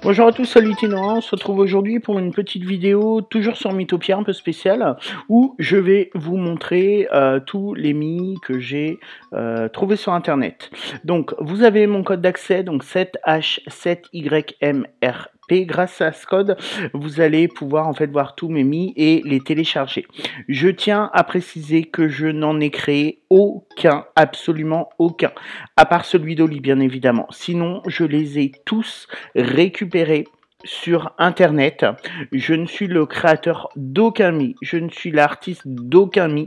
Bonjour à tous, salut on se retrouve aujourd'hui pour une petite vidéo toujours sur Mythopia un peu spéciale où je vais vous montrer euh, tous les mi que j'ai euh, trouvés trouvé sur internet. Donc vous avez mon code d'accès donc 7 h 7 ymr grâce à ce code, vous allez pouvoir en fait voir tous mes mi et les télécharger. Je tiens à préciser que je n'en ai créé aucun, absolument aucun, à part celui d'Oli bien évidemment. Sinon, je les ai tous récupérés sur internet. Je ne suis le créateur d'aucun mi, je ne suis l'artiste d'aucun mi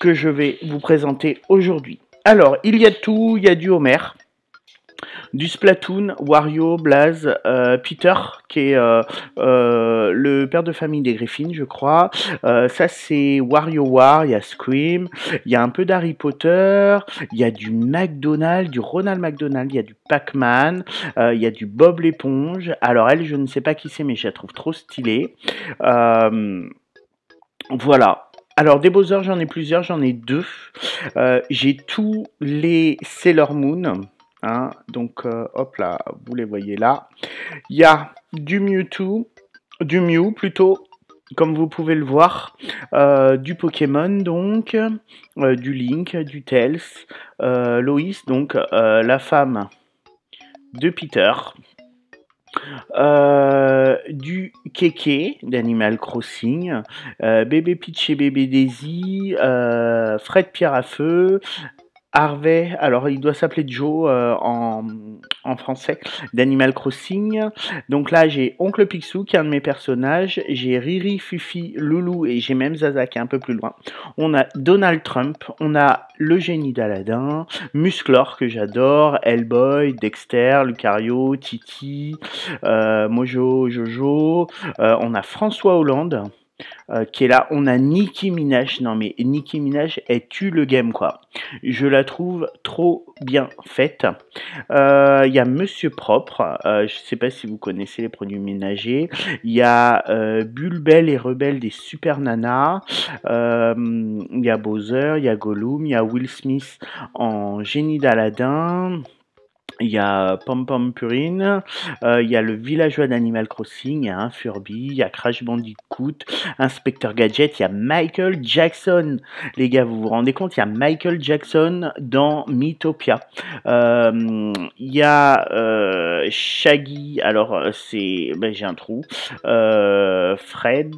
que je vais vous présenter aujourd'hui. Alors, il y a tout, il y a du Homer, du Splatoon, Wario, Blaze, euh, Peter, qui est euh, euh, le père de famille des Griffins, je crois. ça, c'est WarioWare, il y a Scream, il y a un peu d'Harry Potter, il y a du McDonald's, du Ronald McDonald, il y a du Pac-Man, il y a du Bob l'éponge. Alors, elle, je ne sais pas qui c'est, mais je la trouve trop stylée. voilà, alors, des Bowser, j'en ai plusieurs, j'en ai deux. j'ai tous les Sailor Moon. Hein, donc, euh, hop là, vous les voyez là. Il y a du Mewtwo, du Mew plutôt, comme vous pouvez le voir, euh, du Pokémon donc, euh, du Link, du Tails, Loïs, donc la femme de Peter, du Keke d'Animal Crossing, Bébé Peach et Bébé Daisy, Fred Pierre à Feu, Harvey, alors il doit s'appeler Joe euh, en, français, d'Animal Crossing. Donc là, j'ai Oncle Picsou qui est un de mes personnages, j'ai Riri, Fufi, Loulou et j'ai même Zazak, un peu plus loin. On a Donald Trump, on a le génie d'Aladin, Musclor que j'adore, Hellboy, Dexter, Lucario, Titi, euh, Mojo, Jojo, euh, on a François Hollande. Euh, qui est là. On a Nicki Minaj. Non mais Nicki Minaj, est tu le game quoi. Je la trouve trop bien faite. Il euh, y a Monsieur Propre. Euh, je sais pas si vous connaissez les produits ménagers. Il y a Bulbel et Rebelle des Super Nanas. Il y a Bowser, il y a Gollum, il y a Will Smith en génie d'Aladin. Il y a Pom Pom Purine, il y a le villageois d'Animal Crossing, il y a un Furby, il y a Crash Bandicoot, Inspecteur Gadget, il y a Michael Jackson. Les gars, vous vous rendez compte, il y a Michael Jackson dans Mythopia. Euh, il y a euh, Shaggy, alors euh, c'est... Ben, j'ai un trou. Fred,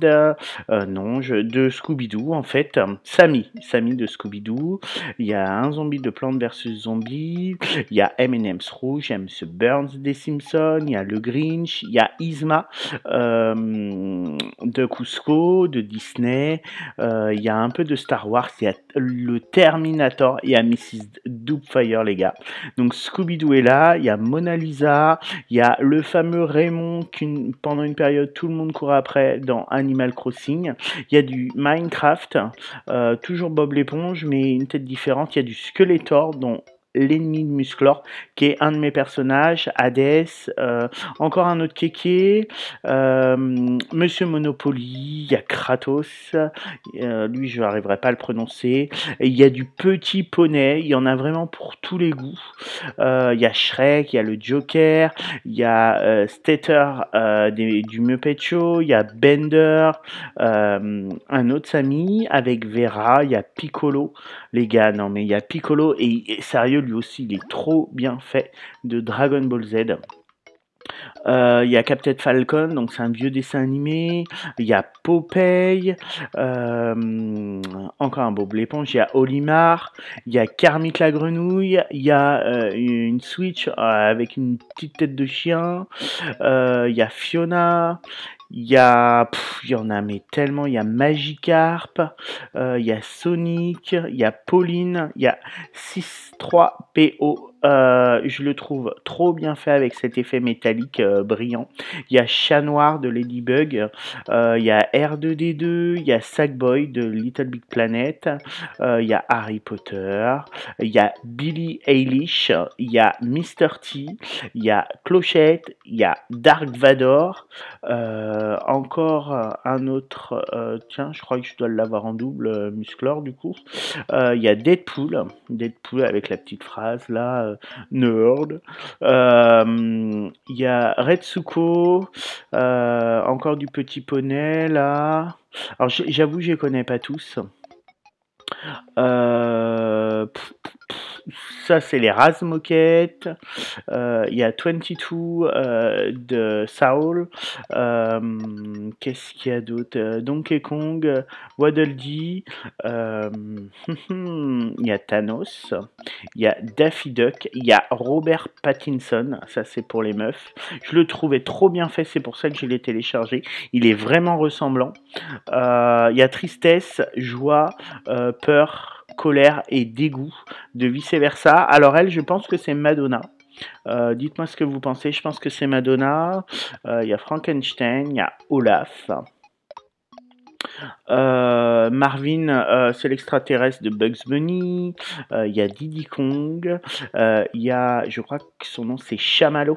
non, de Scooby-Doo en fait. Sammy, Sammy de Scooby-Doo. Il y a un zombie de plantes versus Zombie. Il y a M&M's Rouge, M.S. Burns des Simpsons. Il y a Le Grinch. Il y a Isma de Cusco, de Disney. Euh, il y a un peu de Star Wars. Il y a le Terminator. Il y a Mrs. Doubtfire, les gars. Donc Scooby-Doo est là. Il y a Mona Lisa. Il y a le fameux Raymond qu'une pendant une période tout le monde court après dans Animal Crossing. Il y a du Minecraft. Euh, toujours Bob l'éponge, mais une tête différente. Il y a du Skeletor dont l'ennemi de Musclor, qui est un de mes personnages, Hades, euh, encore un autre kéké, euh, Monsieur Monopoly, il y a Kratos, euh, lui je n'arriverai pas à le prononcer, il y a du petit poney, il y en a vraiment pour tous les goûts, il y a Shrek, il y a le Joker, il y a Stater du Muppet il y a Bender, un autre Samy, avec Vera, il y a Piccolo, les gars, non mais il y a Piccolo, et, et sérieux, lui aussi, il est trop bien fait, de Dragon Ball Z. Euh, il y a Captain Falcon, donc c'est un vieux dessin animé. Il y a Popeye, euh, encore un beau l'éponge. Il y a Olimar, il y a Kermit la grenouille, il y a euh, une Switch avec une petite tête de chien. Il y a Fiona, il y a, il y en a mais tellement. Il y a Magikarp, il y a Sonic, il y a Pauline, il y a 3 po je le trouve trop bien fait avec cet effet métallique brillant. Il y a Chat Noir de Ladybug, il y a R2D2, il y a Sackboy de Little Big Planet, il y a Harry Potter, il y a Billy Eilish, il y a Mr. T, il y a Clochette, il y a Dark Vador. Euh, euh, encore euh, un autre, euh, tiens, je crois que je dois l'avoir en double, musclore du coup. Il y a Deadpool, Deadpool avec la petite phrase là, nerd. Il y a Retsuko, encore du petit poney là. Alors j'avoue, je connais pas tous ça c'est les Raz Moquette. Euh, il y a 22 euh, de Saul. Euh, qu'est-ce qu'il y a d'autre Donkey Kong, Waddle Dee. Il y a Thanos. Il y a Daffy Duck. Il y a Robert Pattinson. Ça c'est pour les meufs. Je le trouvais trop bien fait. C'est pour ça que je l'ai téléchargé. Il est vraiment ressemblant. Il y a tristesse, joie, peur colère et dégoût de vice-versa. Alors elle, je pense que c'est Madonna. Euh, dites-moi ce que vous pensez. Je pense que c'est Madonna. Euh, il y a Frankenstein, il y a Olaf. Euh, Marvin, euh, c'est l'extraterrestre de Bugs Bunny. Il euh, y a Diddy Kong. Il y a, je crois que son nom c'est Chamallow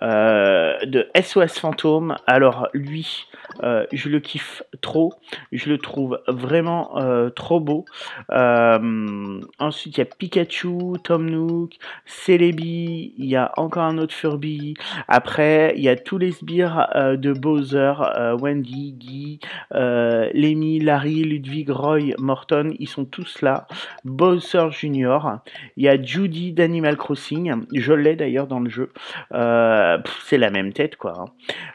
de SOS Fantôme. Alors lui, je le kiffe trop. Je le trouve vraiment trop beau. ensuite, il y a Pikachu, Tom Nook, Celebi. Il y a encore un autre Furby. Après, il y a tous les sbires de Bowser, Wendy, Guy, les Larry, Ludwig, Roy, Morton, ils sont tous là. Bowser Junior, il y a Judy d'Animal Crossing, je l'ai d'ailleurs dans le jeu. Euh, c'est la même tête quoi.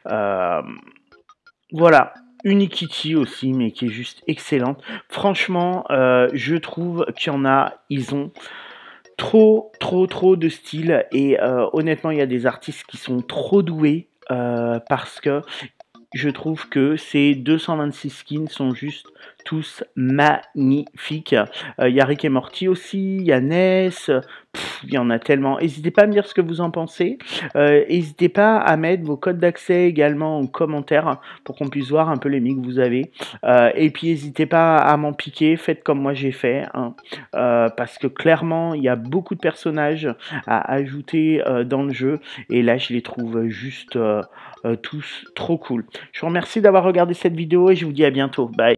Hein. Euh, voilà, Unikitty aussi, mais qui est juste excellente. Franchement, euh, je trouve qu'il y en a, ils ont trop, trop, trop de style. Et honnêtement, il y a des artistes qui sont trop doués. parce que je trouve que ces 226 skins sont juste tous magnifiques. Euh, il est y et Morty aussi, il il y en a tellement. N'hésitez pas à me dire ce que vous en pensez. Euh, n'hésitez pas à mettre vos codes d'accès également en commentaire pour qu'on puisse voir un peu les mics que vous avez. Euh, et puis n'hésitez pas à m'en piquer, faites comme moi j'ai fait. Hein. parce que clairement, il y a beaucoup de personnages à ajouter dans le jeu. Et là, je les trouve juste tous trop cool. Je vous remercie d'avoir regardé cette vidéo et je vous dis à bientôt. Bye.